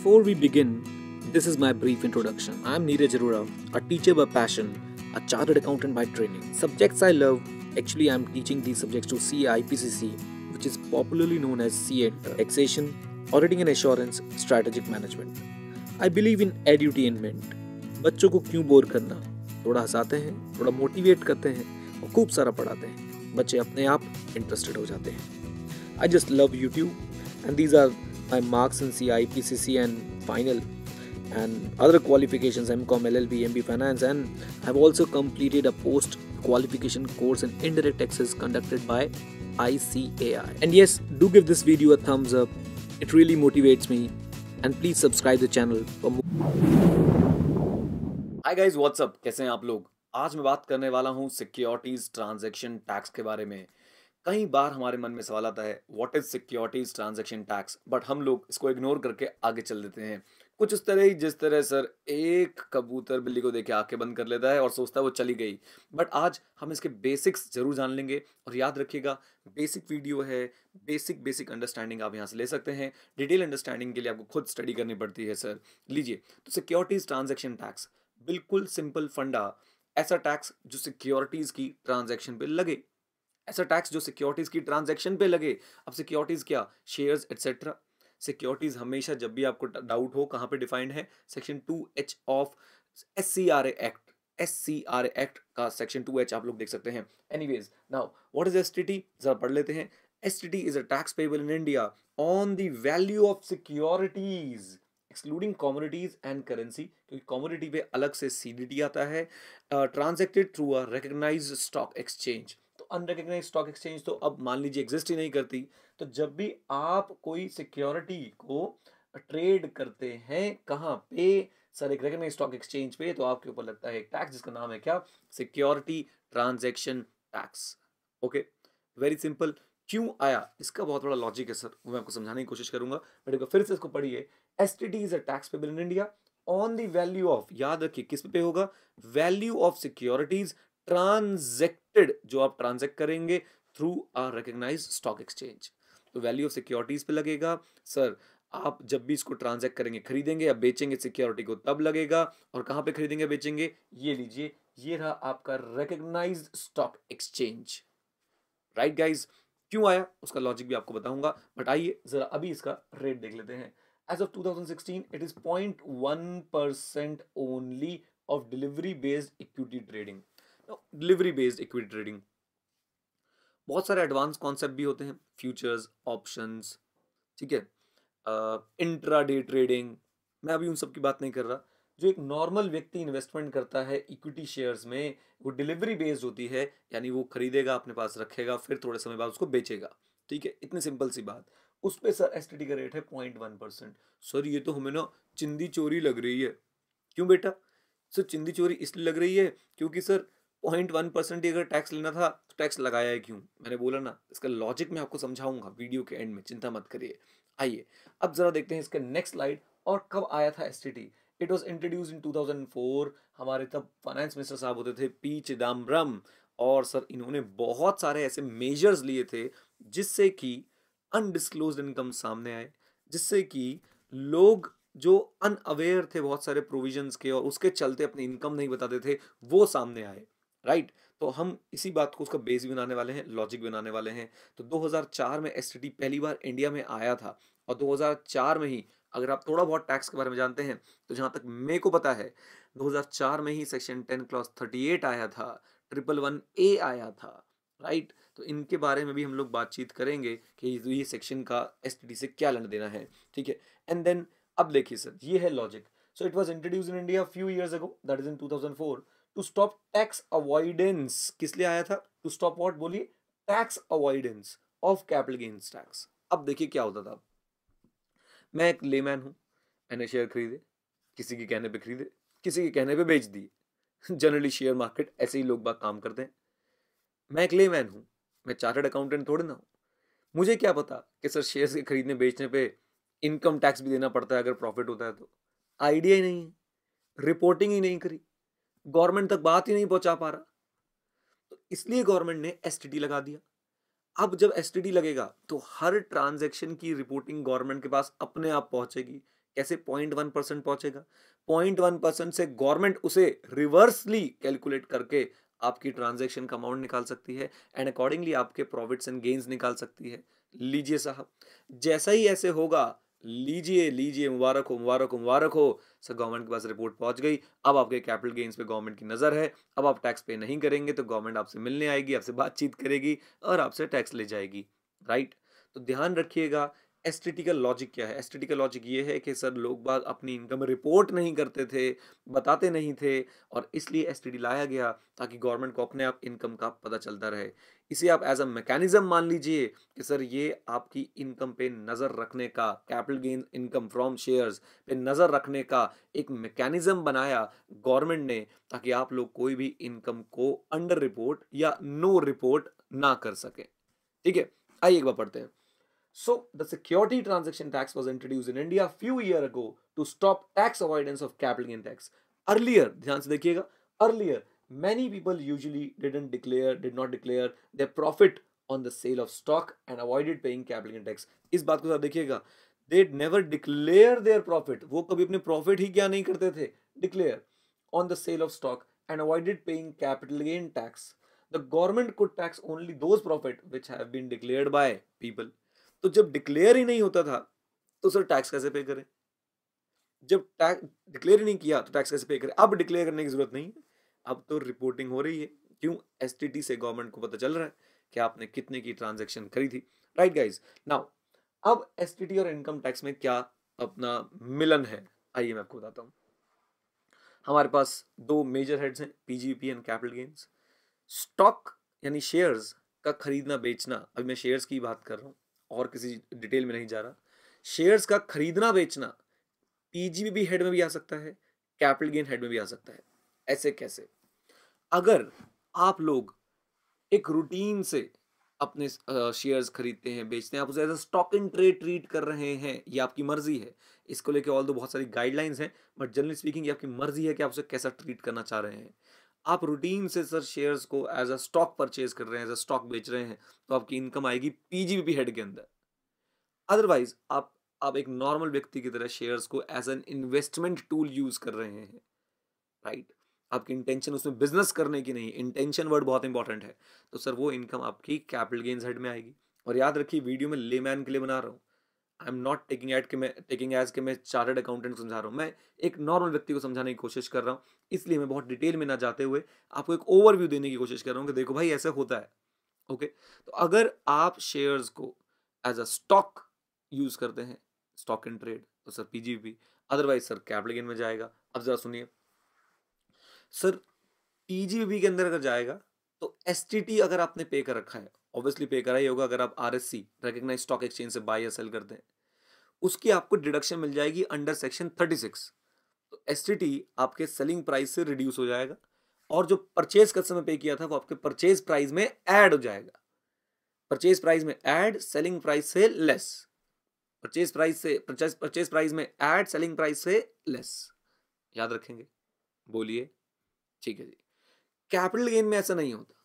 Before we begin, this is my brief introduction. I'm Neeraj Arora, a teacher by passion, a chartered accountant by training. Subjects I love, actually I'm teaching these subjects to CIPCC, which is popularly known as CA, Taxation, Auditing and Assurance, Strategic Management. I believe in edutainment. बच्चों को क्यों bore करना थोड़ा हंसाते हैं थोड़ा motivate करते हैं और खूब सारा पढ़ाते हैं बच्चे अपने आप इंटरेस्टेड हो जाते हैं I just love YouTube and these are my marks in CI, PCC and final, and other qualifications MCOM, LLB, MB Finance, and I've also completed a post qualification course in indirect taxes conducted by ICAI. And yes, do give this video a thumbs up, it really motivates me, and please subscribe the channel for more. Hi guys, what's up? कैसे हैं आप लोग आज मैं बात करने वाला हूँ सिक्योरिटीज ट्रांजैक्शन टैक्स के बारे में कई बार हमारे मन में सवाल आता है what is securities transaction tax but हम लोग इसको इग्नोर करके आगे चल देते हैं कुछ उस तरह ही जिस तरह सर एक कबूतर बिल्ली को देखे आंखें बंद कर लेता है और सोचता है वो चली गई बट आज हम इसके बेसिक्स जरूर जान लेंगे और याद रखिएगा बेसिक वीडियो है बेसिक बेसिक अंडरस्टैंडिंग आप यहाँ से ले सकते हैं डिटेल अंडरस्टैंडिंग के लिए आपको खुद स्टडी करनी पड़ती है सर लीजिए तो सिक्योरिटीज ट्रांजेक्शन टैक्स बिल्कुल सिंपल फंडा ऐसा टैक्स जो सिक्योरिटीज़ की ट्रांजेक्शन पे लगे ऐसा टैक्स जो सिक्योरिटीज़ की ट्रांजेक्शन पे लगे अब सिक्योरिटीज़ क्या शेयर्स एट्सेट्रा सिक्योरिटीज़ हमेशा जब भी आपको डाउट हो कहाँ पे डिफाइंड है section two H of S C R act S C R act का सेक्शन टू एच आप लोग देख सकते हैं any ways now what is S T T जरा पढ़ लेते हैं S T T is a tax payable in India on the value of securities excluding commodities and currency क्योंकि कॉमोडिटी पे अलग से सी डी टी आता है transacted through a recognise stock exchange unrecognise stock exchange तो अब मान लीजिए एग्जिस्ट ही नहीं करती तो जब भी आप कोई सिक्योरिटी को ट्रेड करते हैं कहाँ पे सर एक रिकग्नाइज स्टॉक एक्सचेंज पे तो आपके ऊपर लगता है एक टैक्स जिसका नाम है क्या security transaction tax okay very simple क्यों आया इसका बहुत बड़ा लॉजिक है सर वो मैं आपको समझाने की कोशिश करूंगा बट एक फिर से इसको पढ़िए S T T is a tax payable in India on the value of याद रखिए किस पे होगा वैल्यू ऑफ सिक्योरिटीज ट्रांजेक्टेड जो आप ट्रांजेक्ट करेंगे through a recognise stock exchange तो वैल्यू ऑफ सिक्योरिटीज पे लगेगा सर आप जब भी इसको ट्रांजेक्ट करेंगे खरीदेंगे या बेचेंगे सिक्योरिटी को तब लगेगा और कहाँ पे खरीदेंगे बेचेंगे ये लीजिए ये रहा आपका recognise stock exchange right guys क्यों आया उसका लॉजिक भी आपको बताऊंगा बट आइए जरा अभी इसका रेट देख लेते हैं as of 2016 it is point one percent only of delivery based equity trading delivery based equity trading बहुत सारे एडवांस कॉन्सेप्ट भी होते हैं फ्यूचर्स ऑप्शंस ठीक है इंट्रा डे ट्रेडिंग मैं अभी उन सब की बात नहीं कर रहा जो एक नॉर्मल व्यक्ति इन्वेस्टमेंट करता है इक्विटी शेयर्स में वो डिलीवरी बेस्ड होती है यानी वो खरीदेगा अपने पास रखेगा फिर थोड़े समय बाद उसको बेचेगा ठीक है इतनी सिंपल सी बात उस पर सर एस का रेट है पॉइंट वन परसेंट सर ये तो हमें ना चिंदी चोरी लग रही है क्यों बेटा सर चिंदी चोरी इसलिए लग रही है क्योंकि सर पॉइंट वन परसेंट ही अगर टैक्स लेना था तो टैक्स लगाया है क्यों मैंने बोला ना इसका लॉजिक मैं आपको समझाऊंगा वीडियो के एंड में चिंता मत करिए आइए अब ज़रा देखते हैं इसका नेक्स्ट स्लाइड और कब आया था S it was introduce into हमारे तब फाइनेंस मिनिस्टर साहब होते थे पी चिदम्बरम और सर इन्होंने बहुत सारे ऐसे मेजर्स लिए थे जिससे कि अनडिस्क्लोज इनकम सामने आए जिससे कि लोग जो अनअवेयर थे बहुत सारे प्रोविजंस के और उसके चलते अपनी इनकम नहीं बताते थे वो सामने आए राइट तो हम इसी बात को उसका बेस बनाने वाले हैं लॉजिक बनाने वाले हैं तो 2004 में एस पहली बार इंडिया में आया था और 2004 में ही अगर आप थोड़ा बहुत टैक्स के बारे में जानते हैं तो जहाँ तक मेरे को पता है 2004 में ही सेक्शन 10 क्लॉस 38 आया था ट्रिपल वन ए आया था राइट तो इनके बारे में भी हम लोग बातचीत करेंगे कि ये सेक्शन तो का एस से क्या लड़ देना है ठीक है एंड देन अब देखिए सर ये है logic so it was introduce in India few years ago that is in to to stop tax avoidance किस लिए आया था टू स्टॉप वॉट बोलिए tax avoidance of capital gains tax अब देखिए क्या होता था मैं एक लेमैन हूं मैंने शेयर खरीदे किसी के कहने पे खरीदे किसी के कहने पे बेच दिए जनरली शेयर मार्केट ऐसे ही लोग बात काम करते हैं मैं एक लेमैन हूं मैं चार्टर्ड अकाउंटेंट थोड़े ना हूं मुझे क्या पता कि सर शेयर्स के खरीदने बेचने पे इनकम टैक्स भी देना पड़ता है अगर प्रॉफिट होता है तो आइडिया ही नहीं है रिपोर्टिंग ही नहीं करी गवर्नमेंट तक बात ही नहीं पहुंचा पा रहा तो इसलिए गवर्नमेंट ने एस लगा दिया अब जब एस लगेगा तो हर ट्रांजेक्शन की रिपोर्टिंग गवर्नमेंट के पास अपने आप पहुंचेगी कैसे पॉइंट वन परसेंट पहुंचेगा पॉइंट वन परसेंट से गवर्नमेंट उसे रिवर्सली कैलकुलेट करके आपकी ट्रांजेक्शन का अमाउंट निकाल सकती है एंड अकॉर्डिंगली आपके प्रॉफिट्स एंड गेन्स निकाल सकती है लीजिए साहब जैसा ही ऐसे होगा लीजिए लीजिए मुबारक हो मुबारक हो मुबारक हो सर गवर्नमेंट के पास रिपोर्ट पहुंच गई अब आपके कैपिटल गेंस पे गवर्नमेंट की नज़र है अब आप टैक्स पे नहीं करेंगे तो गवर्नमेंट आपसे मिलने आएगी आपसे बातचीत करेगी और आपसे टैक्स ले जाएगी राइट तो ध्यान रखिएगा एस्थेटिकल लॉजिक क्या है एस्थेटिकल लॉजिक ये है कि सर लोग बाग अपनी इनकम रिपोर्ट नहीं करते थे बताते नहीं थे और इसलिए एस लाया गया ताकि गवर्नमेंट को अपने आप इनकम का पता चलता रहे इसे आप एज अ मैकेनिज्म मान लीजिए कि सर ये आपकी इनकम पे नज़र रखने का capital gain income from shares पे नज़र रखने का एक मैकेनिज्म बनाया गवर्नमेंट ने ताकि आप लोग कोई भी इनकम को अंडर रिपोर्ट या नो रिपोर्ट ना कर सकें ठीक है आइए एक बार पढ़ते हैं So the security transaction tax was introduced in India a few years ago to stop tax avoidance of capital gain tax. Earlier, earlier many people usually didn't declare, did not declare their profit on the sale of stock and avoided paying capital gain tax. Is बात को जरा देखिएगा, they never declare their profit. वो कभी अपने profit ही क्या नहीं करते थे, declare on the sale of stock and avoided paying capital gain tax. The government could tax only those profit which have been declared by people. तो जब declare ही नहीं होता था तो सर टैक्स कैसे पे करें जब टैक्स डिक्लेयर ही नहीं किया तो टैक्स कैसे पे करें अब डिक्लेयर करने की जरूरत नहीं है अब तो रिपोर्टिंग हो रही है क्यों एस से गवर्नमेंट को पता चल रहा है कि आपने कितने की ट्रांजेक्शन करी थी राइट गाइज नाउ अब एस और इनकम टैक्स में क्या अपना मिलन है आइए मैं आपको बताता हूँ हमारे पास दो मेजर हेड्स हैं PGP and capital gains stock यानी शेयर्स का खरीदना बेचना अभी मैं शेयर्स की बात कर रहा हूँ और किसी डिटेल में नहीं जा रहा शेयर्स का खरीदना बेचना पीजीबीबी हेड में भी आ सकता है कैपिटल गेन हेड में भी आ सकता है ऐसे कैसे अगर आप लोग एक रूटीन से अपने शेयर्स खरीदते हैं बेचते हैं आप उसे as a stock in trade treat कर रहे हैं ये आपकी मर्जी है इसको लेके ऑल दो बहुत सारी गाइडलाइंस हैं बट जनरली स्पीकिंग ये आपकी मर्जी है कि आप उसे कैसा ट्रीट करना चाह रहे हैं आप रूटीन से सर शेयर्स को एज अ स्टॉक परचेज कर रहे हैं एज अ स्टॉक बेच रहे हैं तो आपकी इनकम आएगी पीजीबीपी हेड के अंदर अदरवाइज आप आप एक नॉर्मल व्यक्ति की तरह शेयर्स को as an investment tool use कर रहे हैं राइट आपकी इंटेंशन उसमें बिजनेस करने की नहीं इंटेंशन वर्ड बहुत इंपॉर्टेंट है तो सर वो इनकम आपकी कैपिटल गेन्स हेड में आएगी और याद रखिए वीडियो में लेमैन के लिए बना रहा हूँ I am not taking at कि मैं टेकिंग एज कि मैं चार्टर्ड अकाउंटेंट को समझा रहा हूँ मैं एक नॉर्मल व्यक्ति को समझाने की कोशिश कर रहा हूँ इसलिए मैं बहुत डिटेल में ना जाते हुए आपको एक ओवरव्यू देने की कोशिश कर रहा हूँ कि देखो भाई ऐसा होता है ओके okay? तो अगर आप शेयर्स को एज अ स्टॉक यूज़ करते हैं स्टॉक एंड ट्रेड तो sir P otherwise sir capital gain में जाएगा अब ज़रा सुनिए सर पी के अंदर अगर जाएगा तो एस अगर आपने पे कर रखा है ऑब्वियसली पे करा ही होगा अगर आप R S C recognise stock exchange से बाय या सेल करते हैं उसकी आपको डिडक्शन मिल जाएगी अंडर सेक्शन थर्टी सिक्स तो एस टी टी आपके सेलिंग प्राइस से रिड्यूस हो जाएगा और जो परचेज का समय पे किया था वो आपके परचेज प्राइस में ऐड हो जाएगा परचेज प्राइस में ऐड सेलिंग प्राइस से लेस परचेज प्राइस से परचेज परचेज प्राइस में ऐड सेलिंग प्राइस से लेस याद रखेंगे बोलिए ठीक है जी कैपिटल गेन में ऐसा नहीं होता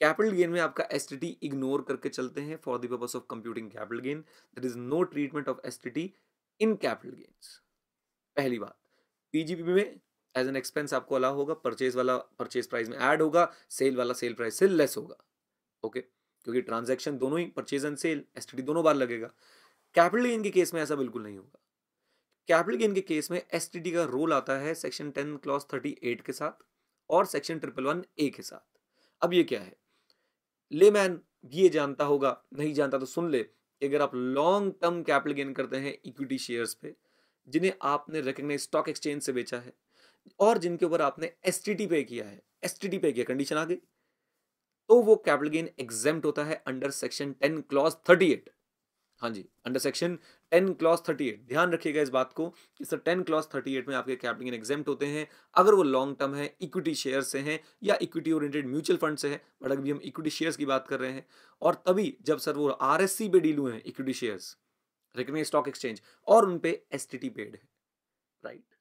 कैपिटल गेन में आपका एस इग्नोर करके चलते हैं for the of computing capital gain that is no treatment of S in capital gains पहली बात पीजीपी में एज एन एक्सपेंस आपको अलाउ होगा परचेज वाला परचेज प्राइस में ऐड होगा सेल वाला सेल प्राइस से लेस होगा ओके क्योंकि ट्रांजैक्शन दोनों ही परचेज एंड सेल एस दोनों बार लगेगा कैपिटल गेन के केस में ऐसा बिल्कुल नहीं होगा कैपिटल गेन के केस में एस का रोल आता है section ten clause thirty eight के साथ और सेक्शन ट्रिपल वन ए के साथ अब ये क्या है लेमैन भी ये जानता होगा नहीं जानता तो सुन ले अगर आप लॉन्ग टर्म कैपिटल गेन करते हैं इक्विटी शेयर्स पे जिन्हें आपने रिकग्नाइज स्टॉक एक्सचेंज से बेचा है और जिनके ऊपर आपने एस पे किया है एस पे किया कंडीशन आ गई तो वो कैपिटल गेन एग्जाम होता है under section ten clause thirty eight हाँ जी under section ten clause thirty eight ध्यान रखिएगा इस बात को कि sir ten clause thirty eight में आपके कैपिटल गेन एग्जाम होते हैं अगर वो लॉन्ग टर्म है इक्विटी शेयर से हैं या इक्विटी ओरिएंटेड म्यूचुअल फंड से है बट अभी हम इक्विटी शेयर्स की बात कर रहे हैं और तभी जब सर वो आर एस सी पे डील हुए हैं equity shares recommend stock exchange और उन पे एस टी टी पेड है राइट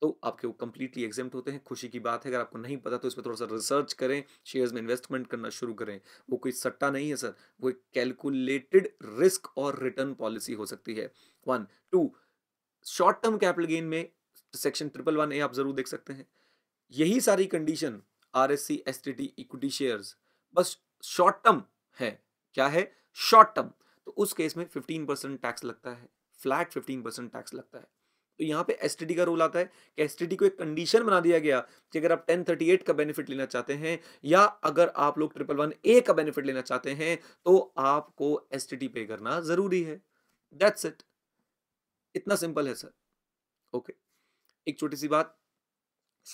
तो आपके वो कंप्लीटली एग्जाम होते हैं खुशी की बात है अगर आपको नहीं पता तो इसमें थोड़ा सा रिसर्च करें शेयर्स में इन्वेस्टमेंट करना शुरू करें वो कोई सट्टा नहीं है सर वो एक कैलकुलेटेड रिस्क और रिटर्न पॉलिसी हो सकती है one two short term capital gain में सेक्शन ट्रिपल वन ए आप जरूर देख सकते हैं यही सारी condition R S C S T T equity share बस शॉर्ट टर्म है क्या है शॉर्ट टर्म तो उस केस में फिफ्टीन परसेंट टैक्स लगता है फ्लैट फिफ्टीन परसेंट टैक्स लगता है तो यहाँ पे एस का रोल आता है कि एस को एक कंडीशन बना दिया गया कि अगर आप 1038 का बेनिफिट लेना चाहते हैं या अगर आप लोग ट्रिपल वन ए का बेनिफिट लेना चाहते हैं तो आपको एस पे करना जरूरी है दैट्स इट इतना सिंपल है सर ओके okay. एक छोटी सी बात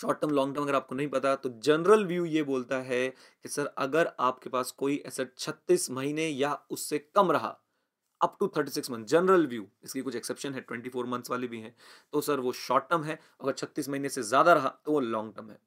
शॉर्ट टर्म लॉन्ग टर्म अगर आपको नहीं पता तो जनरल व्यू ये बोलता है कि सर अगर आपके पास कोई एसेट 36 महीने या उससे कम रहा up to 36 month general view इसकी कुछ एक्सेप्शन है 24 मंथ्स वाली भी हैं तो सर वो शॉर्ट टर्म है अगर 36 महीने से ज़्यादा रहा तो वो लॉन्ग टर्म है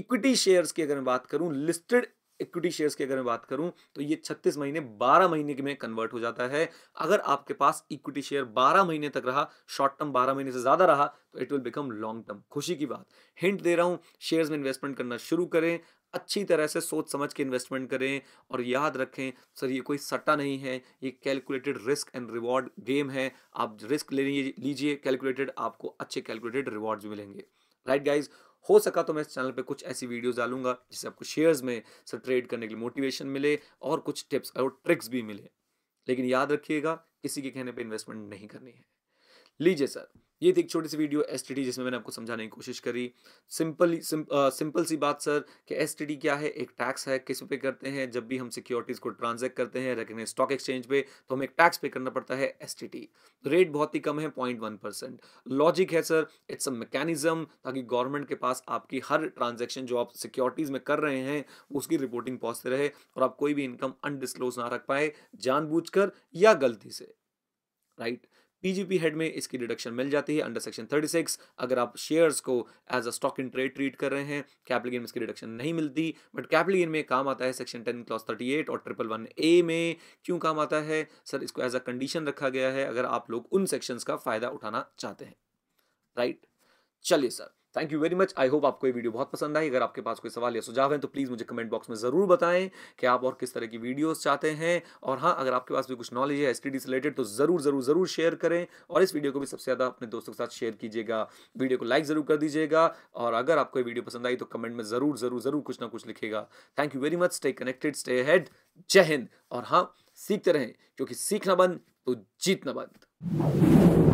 इक्विटी शेयर्स की अगर मैं बात करूँ लिस्टेड इक्विटी शेयर्स की अगर मैं बात करूँ तो ये 36 महीने 12 महीने के में कन्वर्ट हो जाता है अगर आपके पास इक्विटी शेयर 12 महीने तक रहा शॉर्ट टर्म 12 महीने से ज़्यादा रहा तो it will become long term खुशी की बात हिंट दे रहा हूँ शेयर्स में इन्वेस्टमेंट करना शुरू करें अच्छी तरह से सोच समझ के इन्वेस्टमेंट करें और याद रखें सर ये कोई सट्टा नहीं है ये calculated risk and reward game है आप रिस्क ले लीजिए कैलकुलेटेड आपको अच्छे कैलकुलेटेड रिवॉर्ड्स मिलेंगे राइट गाइज हो सका तो मैं इस चैनल पे कुछ ऐसी वीडियोस डालूंगा जिससे आपको शेयर्स में सर ट्रेड करने के लिए मोटिवेशन मिले और कुछ टिप्स और ट्रिक्स भी मिले लेकिन याद रखिएगा किसी के कहने पे इन्वेस्टमेंट नहीं करनी है लीजिए सर ये थी एक छोटी सी वीडियो एस जिसमें मैंने आपको समझाने की कोशिश करी सिंपल सिंपल सी बात सर कि एस क्या है एक टैक्स है किस पे करते हैं जब भी हम सिक्योरिटीज़ को ट्रांजैक्ट करते हैं रेकग्नाइज स्टॉक एक्सचेंज पे तो हमें एक टैक्स पे करना पड़ता है एस रेट बहुत ही कम है पॉइंट वन परसेंट लॉजिक है सर इट्स अ मैकेनिज्म ताकि गवर्नमेंट के पास आपकी हर ट्रांजेक्शन जो आप सिक्योरिटीज़ में कर रहे हैं उसकी रिपोर्टिंग पहुँचते रहे और आप कोई भी इनकम अनडिसक्लोज ना रख पाए जानबूझ या गलती से राइट पीजीपी हेड में इसकी डिडक्शन मिल जाती है अंडर सेक्शन थर्टी सिक्स अगर आप शेयर्स को as a stock in trade treat कर रहे हैं कैपिटल गेन में इसकी डिडक्शन नहीं मिलती बट कैपिटल गेन में काम आता है सेक्शन क्लास क्लॉस एट और ट्रिपल वन ए में क्यों काम आता है सर इसको एज अ कंडीशन रखा गया है अगर आप लोग उन सेक्शंस का फ़ायदा उठाना चाहते हैं राइट चलिए sir thank you very much I hope आपको ये वीडियो बहुत पसंद आई अगर आपके पास कोई सवाल या सुझाव है तो प्लीज़ मुझे कमेंट बॉक्स में ज़रूर बताएं कि आप और किस तरह की वीडियोस चाहते हैं और हाँ अगर आपके पास भी कुछ नॉलेज है एस से रिलेटेड तो ज़रूर ज़रूर ज़रूर शेयर करें और इस वीडियो को भी सबसे ज़्यादा अपने दोस्तों के साथ शेयर कीजिएगा वीडियो को लाइक ज़रूर कर दीजिएगा और अगर आपको ये वीडियो पसंद आई तो कमेंट में ज़रूर ज़रूर ज़रूर कुछ ना कुछ लिखेगा thank you very much stay connected stay ahead जय हिंद और हाँ सीखते रहें क्योंकि सीखना बंद तो जीतना बंद